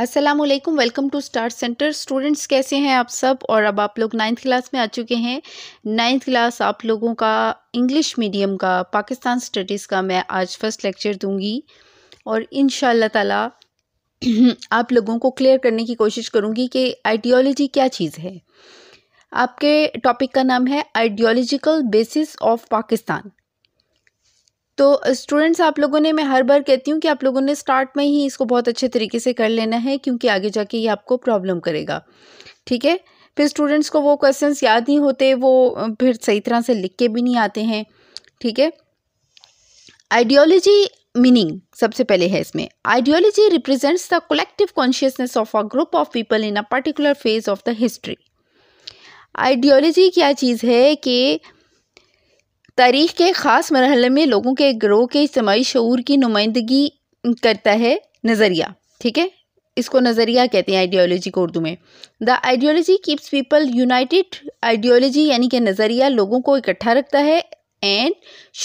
Aslam welcome to star center students कैसे हैं आप सब और अब आप लोग नाइन्थ क्लास में आ चुके हैं नाइन्थ क्लास आप लोगों का इंग्लिश मीडियम का पाकिस्तान स्टडीज़ का मैं आज फर्स्ट लेक्चर दूंगी और इन ताला आप लोगों को क्लियर करने की कोशिश करूंगी कि आइडियोलॉजी क्या चीज़ है आपके टॉपिक का नाम है आइडियोलॉजिकल बेसिस ऑफ पाकिस्तान तो स्टूडेंट्स आप लोगों ने मैं हर बार कहती हूँ कि आप लोगों ने स्टार्ट में ही इसको बहुत अच्छे तरीके से कर लेना है क्योंकि आगे जाके ये आपको प्रॉब्लम करेगा ठीक है फिर स्टूडेंट्स को वो क्वेश्चंस याद नहीं होते वो फिर सही तरह से लिख के भी नहीं आते हैं ठीक है आइडियोलॉजी मीनिंग सबसे पहले है इसमें ideology represents the collective consciousness of a group of people in a particular phase of the history ideology क्या चीज़ है कि तारीख़ के ख़ास मरहल में लोगों के ग्रोह के इज्तमी शूर की नुमाइंदगी करता है नज़रिया ठीक है इसको नज़रिया कहते हैं आइडियोलॉजी को उर्दू में the ideology keeps people united ideology यानी कि नज़रिया लोगों को इकट्ठा रखता है and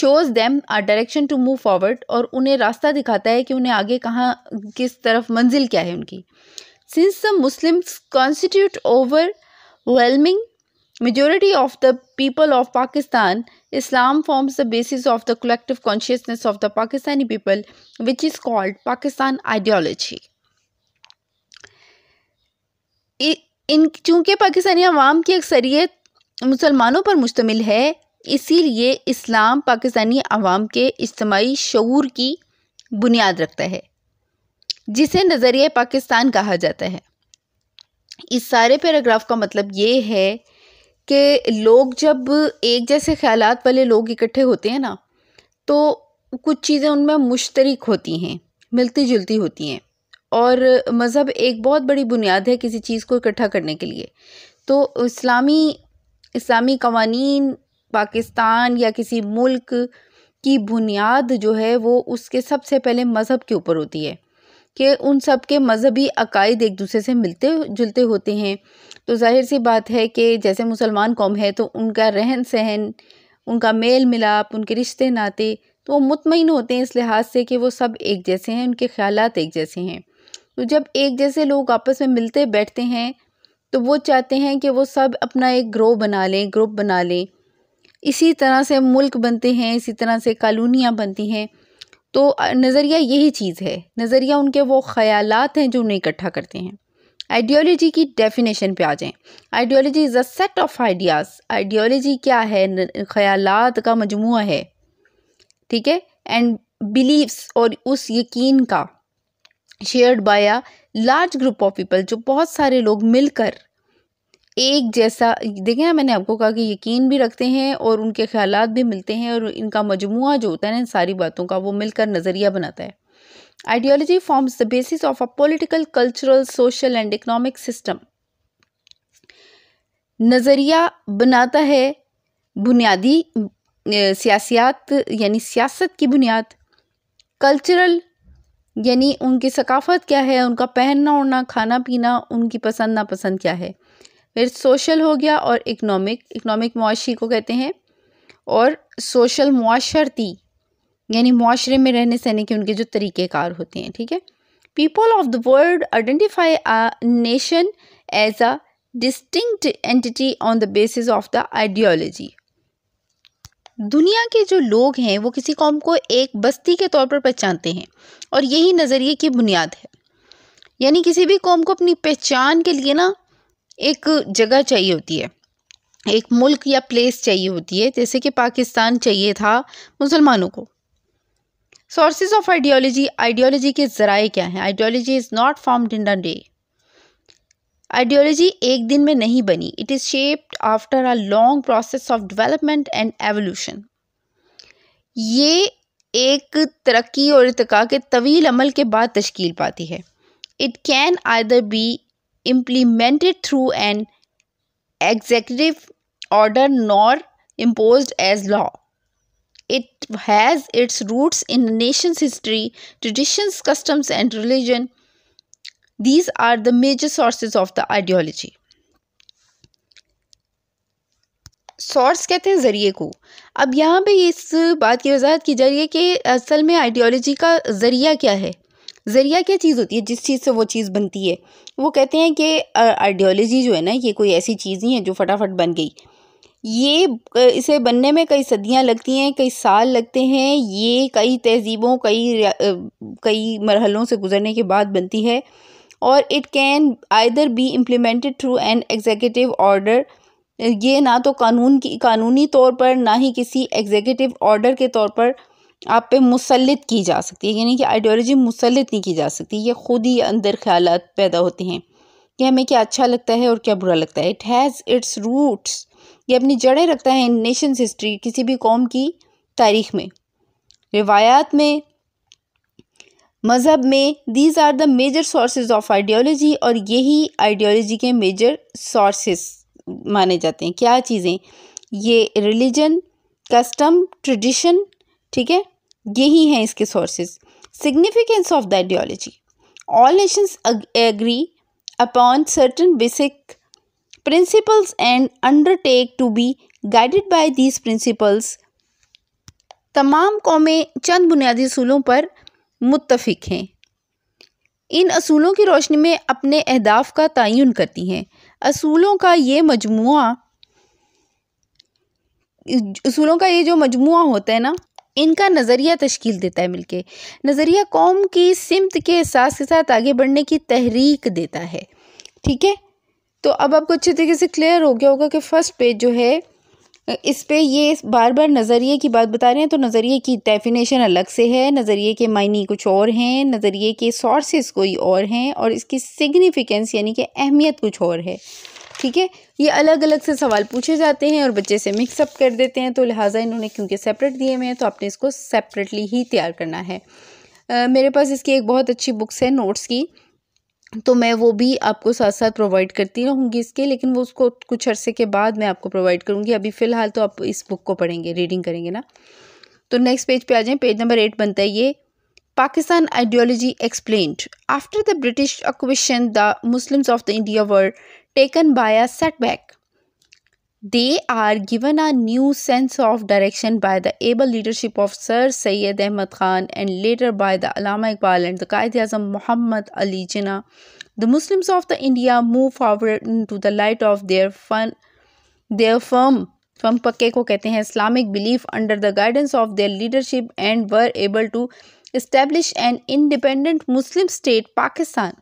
shows them their direction to move forward और उन्हें रास्ता दिखाता है कि उन्हें आगे कहाँ किस तरफ मंजिल क्या है उनकी since the Muslims constitute overwhelming majority of the people of Pakistan Islam forms the basis of the collective consciousness of the Pakistani people, which is called Pakistan ideology. इन चूँकि पाकिस्तानी अवाम की अक्सरियत मुसलमानों पर मुश्तमिल है इसीलिए इस्लाम पाकिस्तानी अवाम के इज्तमाही शूर की बुनियाद रखता है जिसे नज़रिए पाकिस्तान कहा जाता है इस सारे पैराग्राफ का मतलब ये है कि लोग जब एक जैसे ख्याल वाले लोग इकट्ठे होते हैं ना तो कुछ चीज़ें उनमें मुश्तरक होती हैं मिलती जुलती होती हैं और मज़हब एक बहुत बड़ी बुनियाद है किसी चीज़ को इकट्ठा करने के लिए तो इस्लामी इस्लामी कवानीन पाकिस्तान या किसी मुल्क की बुनियाद जो है वो उसके सबसे पहले मज़हब के ऊपर होती है कि उन सब के मजहबी अकायद एक दूसरे से मिलते जुलते होते हैं तो जाहिर सी बात है कि जैसे मुसलमान कौम है तो उनका रहन सहन उनका मेल मिलाप उनके रिश्ते नाते तो वो मुतमिन होते हैं इस लिहाज से कि वो सब एक जैसे हैं उनके ख्याल एक जैसे हैं तो जब एक जैसे लोग आपस में मिलते बैठते हैं तो वो चाहते हैं कि वो सब अपना एक ग्रोह बना लें ग्रुप बना लें इसी तरह से मुल्क बनते हैं इसी तरह से कॉलोनियाँ बनती हैं तो नज़रिया यही चीज़ है नज़रिया उनके वो ख्यालात हैं जो उन्हें इकट्ठा करते हैं आइडियोलॉजी की डेफिनेशन पे आ जाएं ideology is a set of ideas ideology क्या है ख्यालात का मजमू है ठीक है एंड बिलीव्स और उस यकीन का shared by a large group of people जो बहुत सारे लोग मिलकर एक जैसा देखें ना मैंने आपको कहा कि यकीन भी रखते हैं और उनके ख्याल भी मिलते हैं और इनका मजमू जो होता है ना इन सारी बातों का वो मिलकर नज़रिया बनाता है ideology forms the basis of a political cultural social and economic system नज़रिया बनाता है बुनियादी सियासियात यानी सियासत की बुनियाद कल्चरल यानी उनकी सकाफ़त क्या है उनका पहनना ओढ़ना खाना पीना उनकी पसंद नापसंद क्या है फिर सोशल हो गया और इकनॉमिक इकनॉमिक मुआशी को कहते हैं और सोशल मुआशरती यानी माशरे में रहने सहने के उनके जो तरीक़ेकार होते हैं ठीक है people of the world identify a nation as a distinct entity on the basis of the ideology दुनिया के जो लोग हैं वो किसी कौम को एक बस्ती के तौर पर पहचानते हैं और यही नज़रिए की बुनियाद है यानी किसी भी कौम को अपनी पहचान के लिए ना एक जगह चाहिए होती है एक मुल्क या प्लेस चाहिए होती है जैसे कि पाकिस्तान चाहिए था मुसलमानों को सोर्सेज ऑफ आइडियोलॉजी आइडियोलॉजी के ज़राए क्या हैं ideology is not formed in the day ideology एक दिन में नहीं बनी it is shaped after a long process of development and evolution ये एक तरक्की और इतका के तवील अमल के बाद तश्कील पाती है it can either be implemented through an executive order nor imposed as law. It has its roots in the nation's history, traditions, customs, and religion. These are the major sources of the ideology. Source कहते हैं ज़रिए को अब यहाँ पे इस बात की वजाहत की जा रही है कि असल में आइडियोलॉजी का ज़रिया क्या है ज़रिया क्या चीज़ होती है जिस चीज़ से वो चीज़ बनती है वो कहते हैं कि आइडियोलॉजी जो है ना ये कोई ऐसी चीज़ नहीं है जो फटाफट बन गई ये इसे बनने में कई सदियां लगती हैं कई साल लगते हैं ये कई तहजीबों कई कई मरहलों से गुजरने के बाद बनती है और it can either be implemented through an executive order ये ना तो कानून की कानूनी तौर पर ना ही किसी एग्जीक्यूटिव ऑर्डर के तौर पर आप पे मुसलत की जा सकती है यानी कि आइडियोलॉजी मुसलत नहीं की जा सकती ये खुद ही अंदर ख्याल पैदा होते हैं कि हमें क्या अच्छा लगता है और क्या बुरा लगता है इट हैज़ इट्स रूट्स ये अपनी जड़ें रखता है इन नेशन हिस्ट्री किसी भी कौम की तारीख में रिवायात में मज़हब में these are the major sources of ideology और यही आइडियोलॉजी के मेजर सोर्स माने जाते हैं क्या चीज़ें ये रिलीजन कस्टम ट्रेडिशन ठीक है यही हैं इसके sources significance of the ideology all nations agree upon certain basic principles and undertake to be guided by these principles तमाम कौमें चंद बुनियादी असूलों पर मुतफिक हैं इन असूलों की रोशनी में अपने अहदाफ का तयन करती हैं असूलों का ये मजमू असूलों का ये जो मजमू होता है ना इनका नज़रिया तश्कील देता है मिलके नज़रिया कौम की सिमत के एहसास के साथ आगे बढ़ने की तहरीक देता है ठीक है तो अब आपको अच्छे तरीके से क्लियर हो गया होगा कि फ़र्स्ट पेज जो है इस पे ये बार बार नज़रिए की बात बता रहे हैं तो नज़रिए की डेफिनेशन अलग से है नज़रिए के मायने कुछ और हैं नज़रिए के सॉर्सेस कोई और हैं और इसकी सिग्निफिकेंस यानी कि अहमियत कुछ और है ठीक है ये अलग अलग से सवाल पूछे जाते हैं और बच्चे से मिक्सअप कर देते हैं तो लिहाजा इन्होंने क्योंकि सेपरेट दिए हुए हैं तो आपने इसको सेपरेटली ही तैयार करना है आ, मेरे पास इसकी एक बहुत अच्छी बुक्स है नोट्स की तो मैं वो भी आपको साथ साथ प्रोवाइड करती रहूँगी इसके लेकिन वो उसको कुछ अर्से के बाद मैं आपको प्रोवाइड करूँगी अभी फ़िलहाल तो आप इस बुक को पढ़ेंगे रीडिंग करेंगे ना तो नेक्स्ट पेज पे आ जाएं पेज नंबर एट बनता है ये Pakistan ideology explained. After the British acquisition, the Muslims of the India were taken by a setback. They are given a new sense of direction by the able leadership of Sir Syed Ahmad Khan and later by the Allama Iqbal and the Qaid Azam Muhammad Ali Jinnah. The Muslims of the India move forward into the light of their fun, their firm from pakke ko कहते hai Islamic belief under the guidance of their leadership and were able to establish an independent Muslim state, Pakistan.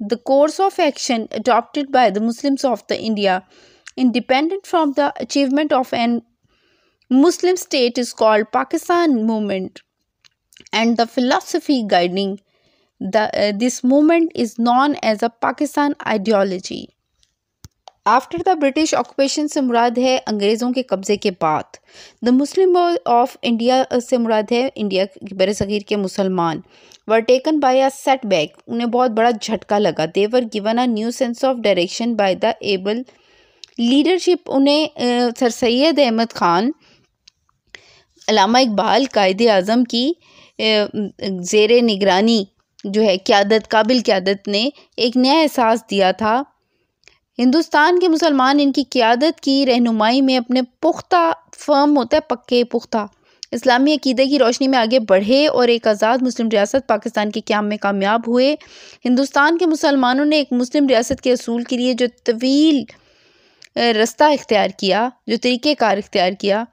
The course of action adopted by the Muslims of the India, independent from the achievement of an Muslim state, is called Pakistan movement, and the philosophy guiding the, uh, this movement is known as a Pakistan ideology. After the British occupation से मुराद है अंग्रेज़ों के कब्ज़े के बाद the Muslim of India से मुराद है इंडिया के बर सग़ीर के मुसलमान were taken by a setback उन्हें बहुत बड़ा झटका लगा they were given a new sense of direction by the able leadership उन्हें सर सैद अहमद ख़ान अलामा इकबाल कायद अज़म की जेर निगरानी जो है क्यादत काबिल क्यादत ने एक नया एहसास दिया था हिंदुस्तान के मुसलमान इनकी क़्यादत की रहनुमाई में अपने पुख्ता फर्म होता है पक्के पुख्ता इस्लामी अकीदे की रोशनी में आगे बढ़े और एक आज़ाद मुस्लिम रियासत पाकिस्तान के क्याम में कामयाब हुए हिंदुस्तान के मुसलमानों ने एक मुस्लिम रियासत के असूल के लिए जो तवील रास्ता इख्तियार किया जो तरीक़ेकार इख्तियार किया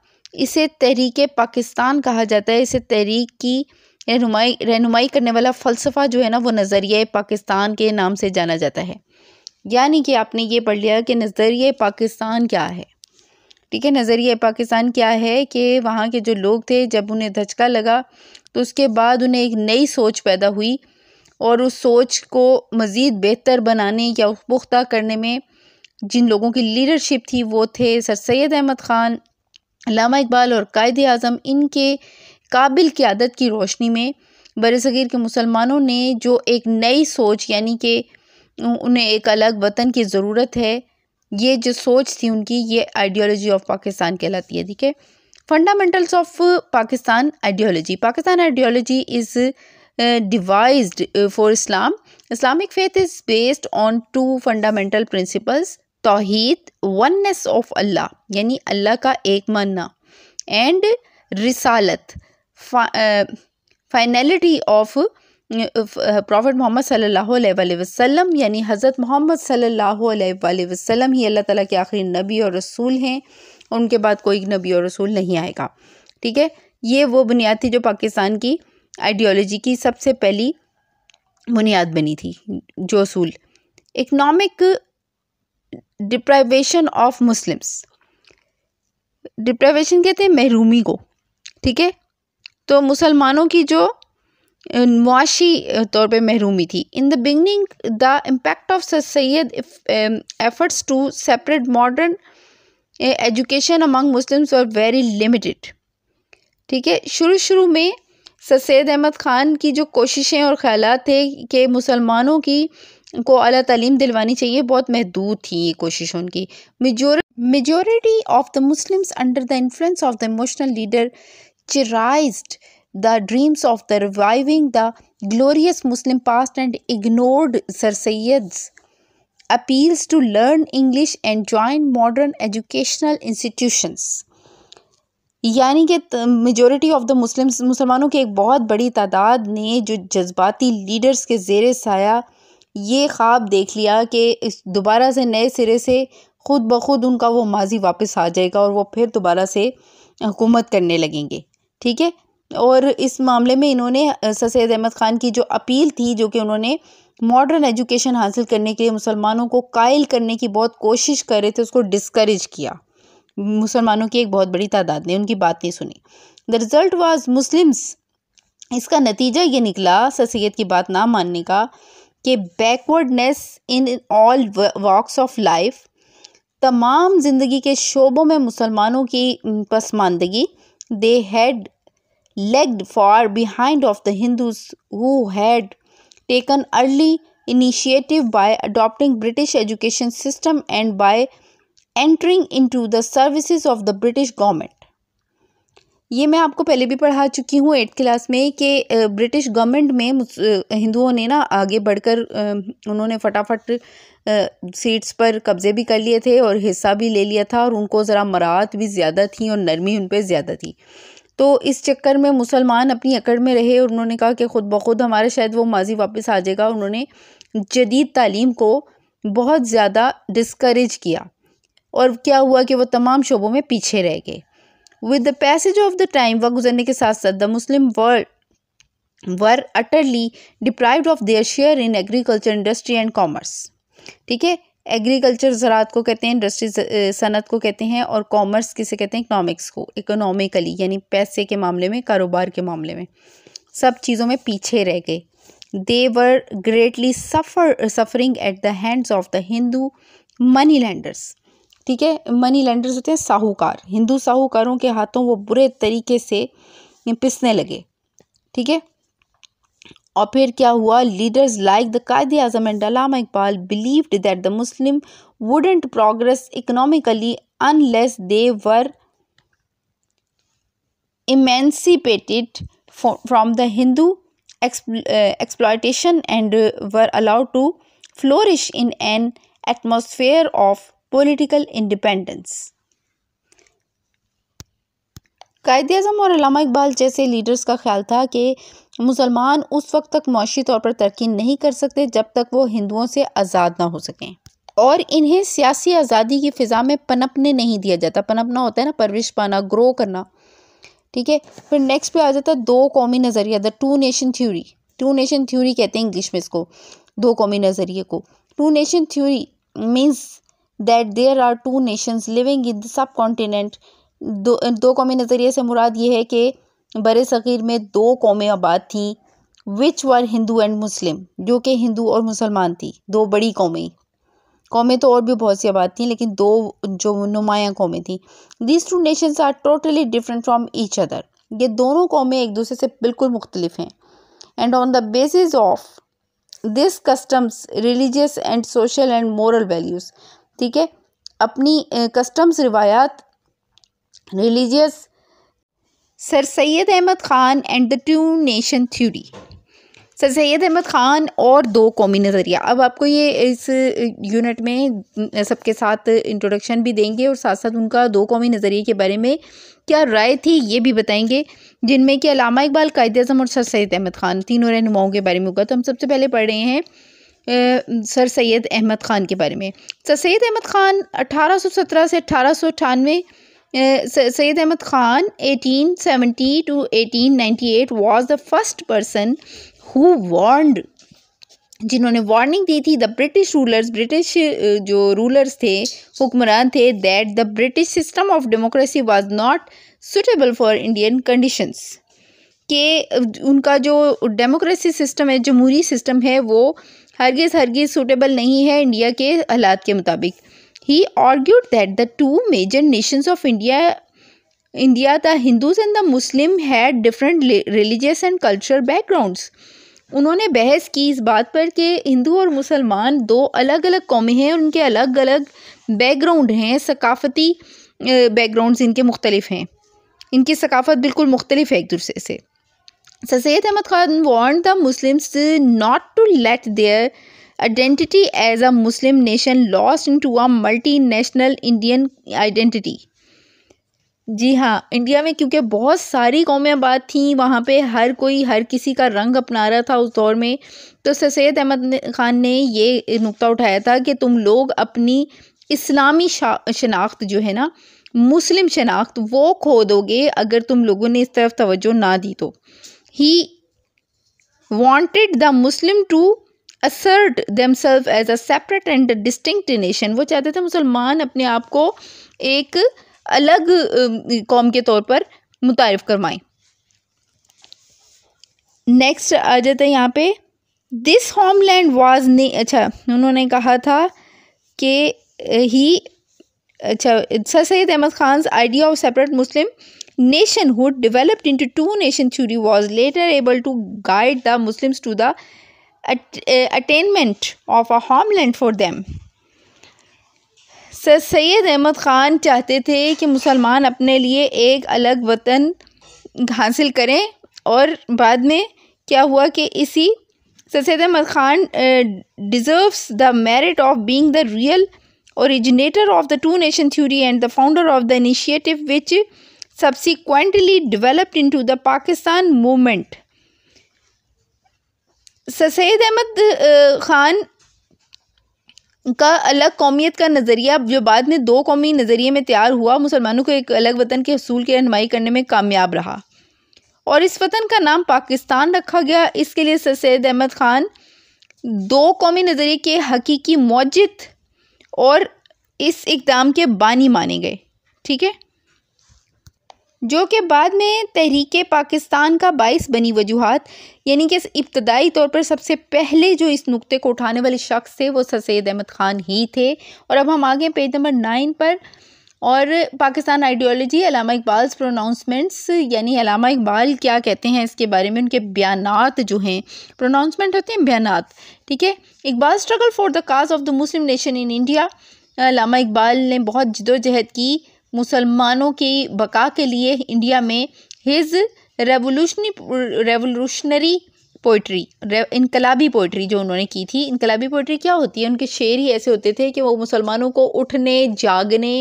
इसे तहरीक पाकिस्तान कहा जाता है इसे तहरीक की रहनुमाई रहनुमाई करने वाला फ़लसफ़ा जो है ना वो नज़रिया पाकिस्तान के नाम से जाना जाता है यानी कि आपने ये पढ़ लिया कि नज़रिए पाकिस्तान क्या है ठीक है नज़रिए पाकिस्तान क्या है कि वहाँ के जो लोग थे जब उन्हें धचका लगा तो उसके बाद उन्हें एक नई सोच पैदा हुई और उस सोच को मज़ीद बेहतर बनाने या पुख्ता करने में जिन लोगों की लीडरशिप थी वो थे सर सैद अहमद ख़ान लामा इकबाल और कायद अज़म इनके काबिल क़्यादत की रोशनी में बरसगीर के मुसलमानों ने जो एक नई सोच यानी कि उन्हें एक अलग वतन की ज़रूरत है ये जो सोच थी उनकी ये आइडियोलॉजी ऑफ पाकिस्तान कहलाती है ठीक है fundamentals of Pakistan ideology Pakistan ideology is devised for Islam Islamic faith is based on two fundamental principles तोहद वननेस ऑफ अल्लाह यानी अल्लाह का एक मानना एंड रिसालत फाइनलिटी ऑफ प्रॉफिट मोहम्मद सल्लल्लाहु अलैहि वसल्लम यानी हज़रत मोहम्मद सल्लल्लाहु अलैहि वसल्लम ही अल्लाह ताला के आखिरी नबी और रसूल हैं उनके बाद कोई नबी और रसूल नहीं आएगा ठीक है ये वो बुनियाद थी जो पाकिस्तान की आइडियोलॉजी की सबसे पहली बुनियाद बनी थी जो असूल economic deprivation of Muslims deprivation कहते हैं महरूमी को ठीक है तो मुसलमानों की जो मुआशी तौर पे महरूमी थी in the beginning the impact of sir Syed efforts to separate modern education among Muslims और वेरी लिमिटेड ठीक है शुरू शुरू में सर सैद अहमद ख़ान की जो कोशिशें और ख्याल थे कि मुसलमानों की को अला तलीम दिलवानी चाहिए बहुत महदूद थी ये कोशिश उनकी majority of the Muslims under the influence of the emotional leader cherished the dreams of the reviving the glorious Muslim past and ignored Sir Sayyid's appeals to learn English and join modern educational institutions. यानी कि majority of the Muslims मुसलमानों की एक बहुत बड़ी तादाद ने जो जज्बाती लीडर्स के जेर साया ये ख्वाब देख लिया कि दोबारा से नए सिरे से ख़ुद ब खुद उनका वो माजी वापस आ जाएगा और वो फिर दोबारा से हुकूमत करने लगेंगे ठीक है और इस मामले में इन्होंने सैद अहमद ख़ान की जो अपील थी जो कि उन्होंने मॉडर्न एजुकेशन हासिल करने के लिए मुसलमानों को कायल करने की बहुत कोशिश कर रहे थे उसको डिस्करेज किया मुसलमानों की एक बहुत बड़ी तादाद ने उनकी बात नहीं सुनी द रिज़ल्ट वाज मुस्लिम्स इसका नतीजा ये निकला सैद की बात ना मानने का कि backwardness in all walks of life तमाम ज़िंदगी के शोबों में मुसलमानों की पसमानदगी they had lagged far behind of the Hindus who had taken early initiative by adopting British education system and by entering into the services of the British government. ये मैं आपको पहले भी पढ़ा चुकी हूँ एट्थ क्लास में कि ब्रिटिश गवर्नमेंट में हिंदुओं ने ना आगे बढ़कर उन्होंने फटाफट सीट्स पर कब्ज़े भी कर लिए थे और हिस्सा भी ले लिया था और उनको ज़रा मराहत भी ज़्यादा थी और नरमी उन पर ज़्यादा थी तो इस चक्कर में मुसलमान अपनी अकड़ में रहे और उन्होंने कहा कि ख़ुद ब खुद हमारा शायद वो माजी वापस आ जाएगा उन्होंने जदीद तालीम को बहुत ज़्यादा डिस्करेज किया और क्या हुआ कि वो तमाम शोबों में पीछे रह गए with the passage of the time व गुजरने के साथ साथ the Muslim world were utterly deprived of their share in agriculture industry and commerce ठीक है एग्रीकल्चर ज़रात को कहते हैं इंडस्ट्री सनत को कहते हैं और कॉमर्स किसे कहते हैं इकनॉमिक्स को इकोनॉमिकली यानी पैसे के मामले में कारोबार के मामले में सब चीज़ों में पीछे रह गए they were greatly suffer suffering at the hands of the Hindu money lenders ठीक है मनी लैंडर्स होते हैं साहूकार हिंदू साहूकारों के हाथों वो बुरे तरीके से पिसने लगे ठीक है और फिर क्या हुआ leaders like the Quaid Azam and Allama Iqbal believed that the Muslim wouldn't progress economically unless they were emancipated from the Hindu uh, exploitation and uh, were allowed to flourish in an atmosphere of political independence. Quaid Azam और अलामा इकबाल जैसे leaders का ख्याल था कि मुसलमान उस वक्त तक माशी तौर पर तरक्की नहीं कर सकते जब तक वो हिंदुओं से आज़ाद ना हो सकें और इन्हें सियासी आज़ादी की फ़िज़ा में पनपने नहीं दिया जाता पनपना होता है ना परवरिश पाना ग्रो करना ठीक है फिर नेक्स्ट पे आ जाता है दो कौमी नज़रिया the two nation theory two nation theory कहते हैं इंग्लिश में इसको दो कौमी नज़रिए को two nation theory means that there are two nations living in the subcontinent दो दो कौमी नज़रिए से मुराद ये है कि बर सग़ीर में दो कौमें आबाद थीं विच वर हिंदू एंड मुस्लिम जो कि हिंदू और मुसलमान थी दो बड़ी कौमें कौमें तो और भी बहुत सी आबाद थी लेकिन दो जो नुमायाँ कौमें थी these two nations are totally different from each other ये दोनों कौमें एक दूसरे से बिल्कुल मुख्तलिफ हैं and on the basis of this customs religious and social and moral values ठीक है अपनी कस्टम्स रिवायात religious sir Syed Ahmad Khan and the two nation theory sir Syed Ahmad Khan और दो कौमी नज़रिया अब आपको ये इस यूनिट में सबके साथ इंट्रोडक्शन भी देंगे और साथ साथ उनका दो कौमी नज़रिए के बारे में क्या राय थी ये भी बताएंगे जिनमें कि अलामा इकबाल कायद अजम और सर सैद अहमद ख़ान तीनों रहनुमाओं के बारे में होगा तो हम सबसे पहले पढ़ रहे हैं सर सैद अहमद ख़ान के बारे में सर सैद अहमद ख़ान अठारह से अठारह सौ Syed Ahmad Khan 1870 to 1898 was the first person who warned जिन्होंने वार्निंग दी थी द ब्रिटिश रूलर्स ब्रिटिश जो रूलर्स थे हुक्मरान थे that the British system of democracy was not suitable for Indian conditions के uh, उनका जो डेमोक्रेसी सिस्टम है जमहूरी सिस्टम है वो हरगिज़ हरगिज़ सूटेबल नहीं है इंडिया के हालात के मुताबिक He argued that the two major nations of India India, the Hindus and the Muslim had different religious and cultural backgrounds. उन्होंने बहस की इस बात पर कि हिंदू और मुसलमान दो अलग अलग कौमें हैं उनके अलग अलग बैकग्राउंड हैं सकाफती बैकग्राउंड्स इनके मुख्तलिफ हैं इनकी सकाफत बिल्कुल मुख्तलिफ है एक दूसरे से Syed Ahmad Khan want the Muslims not to let their identity as a Muslim nation lost into a multinational Indian identity. जी हाँ इंडिया में क्योंकि बहुत सारी कौमें आबाद थी वहाँ पे हर कोई हर किसी का रंग अपना रहा था उस दौर में तो सैद अहमद ख़ान ने ये नुक्ता उठाया था कि तुम लोग अपनी इस्लामी शनाख्त जो है ना मुस्लिम शनाख्त वो खो दोगे अगर तुम लोगों ने इस तरफ तवज्जो ना दी तो he wanted the Muslim to assert self as a separate and distinct nation वो चाहते थे मुसलमान अपने आप को एक अलग कौम के तौर पर मुतारफ़ करवाएं नेक्स्ट आ जाते हैं यहाँ पे दिस होमलैंड वाज ने अच्छा उन्होंने कहा था कि ही अच्छा सर अच्छा, Syed Ahmad Khan idea of separate Muslimhood developed into two nation theory was later able to guide the Muslims to the Eh, attainment of a homeland for them sir Syed Ahmad Khan चाहते थे कि मुसलमान अपने लिए एक अलग वतन हासिल करें और बाद में क्या हुआ कि इसी sir Syed Ahmad Khan deserves the merit of being the real originator of the two nation theory and the founder of the initiative which subsequently developed into the Pakistan movement Syed Ahmad Khan का अलग कौमियत का नज़रिया जो बाद में दो कौमी नज़रिए में तैयार हुआ मुसलमानों को एक अलग वतन के असूल की रहनमाई करने में कामयाब रहा और इस वतन का नाम पाकिस्तान रखा गया इसके लिए सर सैद अहमद ख़ान दो कौमी नज़रिए के हकीकी मौजद और इस इकदाम के बानी माने गए ठीक है जो कि बाद में तहरीक पाकिस्तान का बाइस बनी वजूहत यानी कि इब्तदाई तौर पर सबसे पहले जो इस नुक्ते को उठाने वाले शख्स थे वो सैद अहमद ख़ान ही थे और अब हम आगे पेज नंबर नाइन पर और पाकिस्तान आइडियोलॉजी अलामा इकबाल्स प्रोनाउंसमेंट्स यानी अलामा इकबाल क्या कहते हैं इसके बारे में उनके बयानात जो हैं प्रोनाउंसमेंट होते हैं बयानात ठीक है Iqbal struggle for the cause of the Muslim nation in India Allama Iqbal ने बहुत जदोजहद की मुसलमानों की बका के लिए इंडिया में हिज रेवोल्यूशनी रेवोल्यूशनरी पोइट्री इनकलाबी पोइट्री जो उन्होंने की थी इनकलाबी पोइट्री क्या होती है उनके शेर ही ऐसे होते थे कि वो मुसलमानों को उठने जागने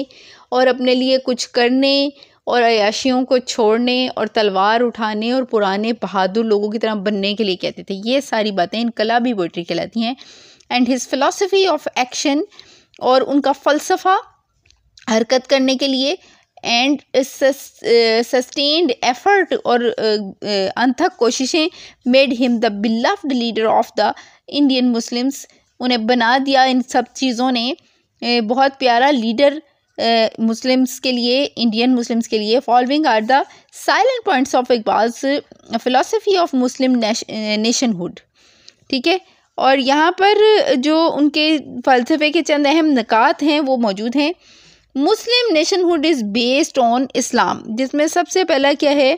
और अपने लिए कुछ करने और अयाशियों को छोड़ने और तलवार उठाने और पुराने बहादुर लोगों की तरह बनने के लिए कहते थे ये सारी बातें इनकलाबी पोइट्री कहलाती हैं and his philosophy of action और उनका फ़लसफ़ा हरकत करने के लिए एंड सस्टेन्ड एफर्ट और uh, uh, अनथक कोशिशें made him the beloved leader of the Indian Muslims उन्हें बना दिया इन सब चीज़ों ने uh, बहुत प्यारा लीडर मुस्लिम्स के लिए इंडियन मुस्लिम्स के लिए following are the salient points of Iqbal's philosophy of Muslim nationhood ठीक है और यहाँ पर जो उनके फ़लसफ़े के चंद अहम नक़ात हैं वो मौजूद हैं Muslim nationhood is based on Islam जिसमें सबसे पहला क्या है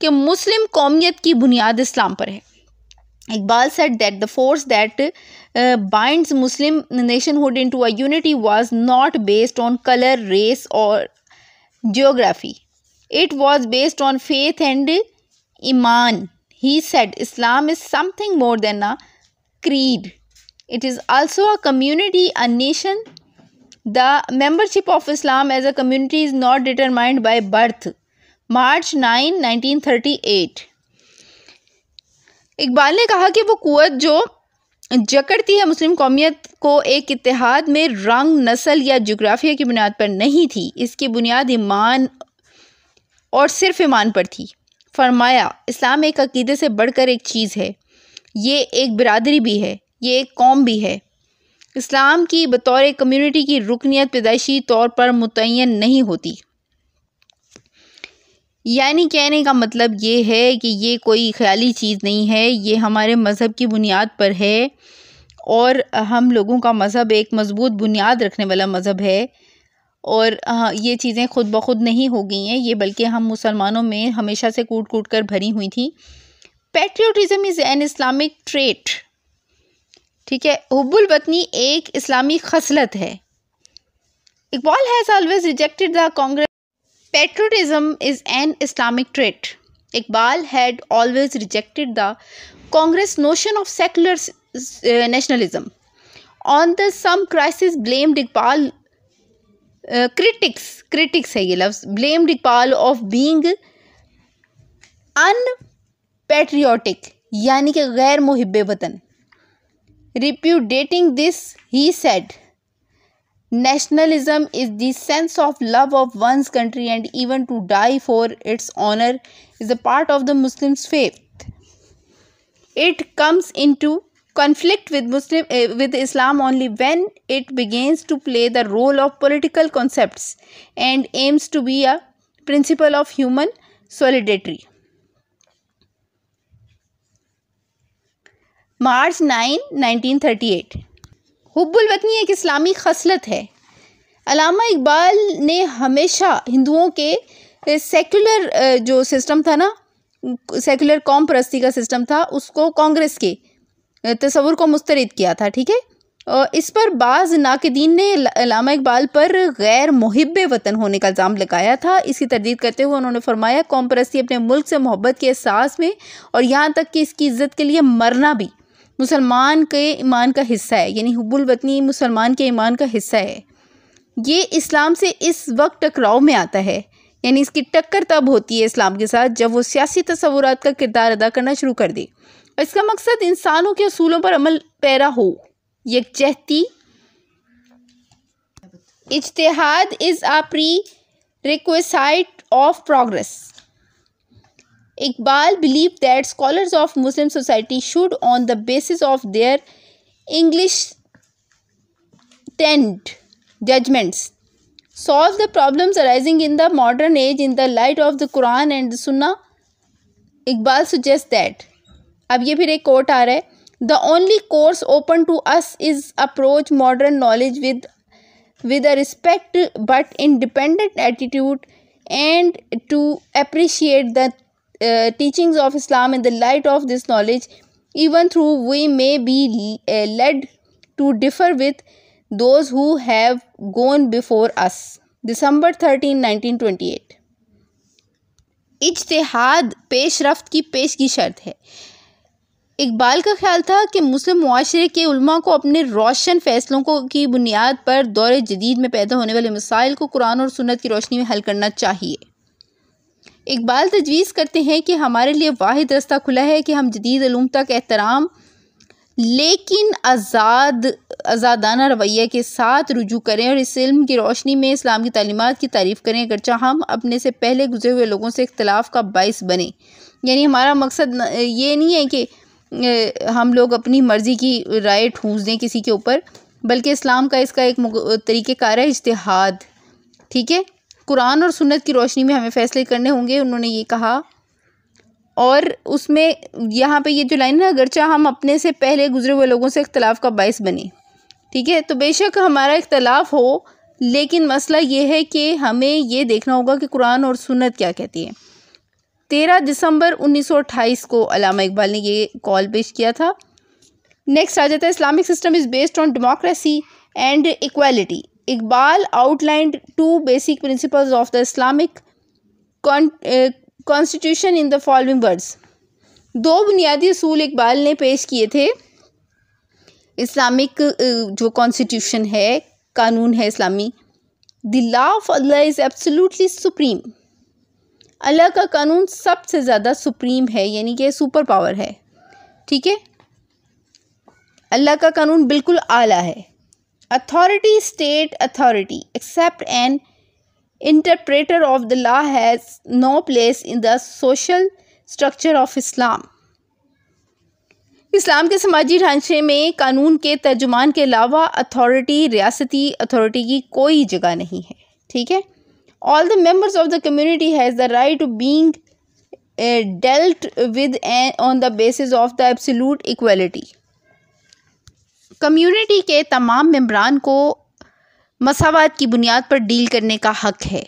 कि मुस्लिम कौमियत की बुनियाद इस्लाम पर है Iqbal said that the force that bind Muslim nationhood in a unity was not based on colour race और geography it was based on faith and ईमान ही said Islam is something more than a creed it is also a community a nation the membership of Islam as a community is not determined by birth March nine nineteen Iqbal ने कहा कि वो कुत जो जकड़ती है मुस्लिम कौमियत को एक इतिहाद में रंग नस्ल या जोग्राफिया की बुनियाद पर नहीं थी इसकी बुनियाद ईमान और सिर्फ ईमान पर थी फरमाया इस्लाम एक अकीदे से बढ़कर एक चीज़ है ये एक बिरादरी भी है ये एक कौम भी है इस्लाम की बतौर कम्युनिटी की रुकनीत पैदाइशी तौर पर मुतन नहीं होती यानी कहने का मतलब ये है कि ये कोई ख्याली चीज़ नहीं है ये हमारे मज़हब की बुनियाद पर है और हम लोगों का मज़हब एक मज़बूत बुनियाद रखने वाला मज़हब है और हाँ, ये चीज़ें खुद ब खुद नहीं हो गई हैं ये बल्कि हम मुसलमानों में हमेशा से कूट कूट कर भरी हुई थी patriotism is an Islamic trait ठीक है हब्बुल वतनी एक इस्लामी खसलत है Iqbal has always rejected the Congress patriotism is an Islamic trait Iqbal had always rejected the Congress notion of secular nationalism on the some critics blamed Iqbal critics critics है ये लफ्ज blamed Iqbal of being unpatriotic यानी कि गैर मुहब वतन Repudiating this, he said, Nationalism is the sense of love of one's country and even to die for its honor is a part of the Muslim's faith. It comes into conflict with Muslim uh, with Islam only when it begins to play the role of political concepts and aims to be a principle of human solidarity. March nine nineteen thirty eight हुब्बुल वतनी एक इस्लामी खसलत है अलामा इकबाल ने हमेशा हिंदुओं के सेकुलर जो सिस्टम था ना सेकुलर कौम परस्ती का सिस्टम था उसको कांग्रेस के तस्वुर को मुस्तरद किया था ठीक है और इस पर बाज़ नाकदीन ने अलामा इकबाल पर गैर महब वतन होने का इल्ज़ाम लगाया था इसकी तरदीद करते हुए उन्होंने फरमाया कौम परस्ती अपने मुल्क से मोहब्बत के एहसास में और यहाँ तक कि इसकी इज़्ज़त के लिए मरना भी मुसलमान के ईमान का हिस्सा है यानी हब्बुल वतनी मुसलमान के ईमान का हिस्सा है ये इस्लाम से इस वक्त टकराव में आता है यानी इसकी टक्कर तब होती है इस्लाम के साथ जब वो सियासी तस्वूर का किरदार अदा करना शुरू कर दे इसका मकसद इंसानों के असूलों पर अमल पैरा हो यकजहती इजतहाद is a requisite of progress Iqbal believed that scholars of Muslim society should, on the basis of their English tend judgments, solve the problems arising in the modern age in the light of the Quran and the Sunnah. Iqbal suggests that. अब ये फिर एक coat आ रहा है the only course open to us is approach modern knowledge with with a respect but independent attitude and to appreciate the Uh, teachings of Islam in the light of this knowledge, even though we may be uh, led to differ with those who have gone before us. December thirteen nineteen twenty eight इजतहाद पेशरफ की पेश की शर्त है इकबाल का ख्याल था कि मुस्लिम माशरे के उलमा को अपने रोशन फैसलों को की बुनियाद पर दौरे जदीद में पैदा होने वाले मसाइल को कुरान और सुन्नत की रोशनी में हल करना चाहिए इकबाल तजवीज़ करते हैं कि हमारे लिए वाद रास्ता खुला है कि हम जदीद आलूम तक एहतराम लेकिन आज़ाद आज़ादाना रवैया के साथ रुजू करें और इस इल्म की रोशनी में इस्लाम की तलीमत की तारीफ़ करें अगरचा हम अपने से पहले गुजरे हुए लोगों से इख्तलाफ का बायस बने यानी हमारा मकसद ये नहीं है कि हम लोग अपनी मर्ज़ी की राय ठूँस दें किसी के ऊपर बल्कि इस्लाम का इसका एक तरीक़ेकार है इश्तहाद ठीक है कुरान और सुन्नत की रोशनी में हमें फ़ैसले करने होंगे उन्होंने ये कहा और उसमें यहाँ पे ये जो लाइन है अगरचा हम अपने से पहले गुजरे हुए लोगों से इख्तलाफ का बायस बने ठीक है तो बेशक हमारा इख्तलाफ हो लेकिन मसला ये है कि हमें ये देखना होगा कि कुरान और सुन्नत क्या कहती है तेरह दिसंबर 1928 को अलामा इकबाल ने ये कॉल पेश किया था नेक्स्ट आ जाता है Islamic system is based on democracy and equality Iqbal outlined two basic principles of the Islamic constitution in the following words दो बुनियादी असूल इकबाल ने पेश किए थे इस्लामिक uh, जो कॉन्स्टिट्यूशन है कानून है इस्लामी the law of Allah is absolutely supreme अल्लाह का कानून सबसे ज़्यादा सुप्रीम है यानी कि सुपर पावर है ठीक है अल्लाह का कानून बिल्कुल आला है authority state authority except an interpreter of the law has no place in the social structure of Islam इस्लाम के समाजी ढांचे में कानून के तर्जुमान के अलावा अथॉरिटी रियासती अथॉरिटी की कोई जगह नहीं है ठीक है all the members of the community has the right to being dealt with on the basis of the absolute equality community के तमाम मम्बरान को मसावत की बुनियाद पर डील करने का हक़ है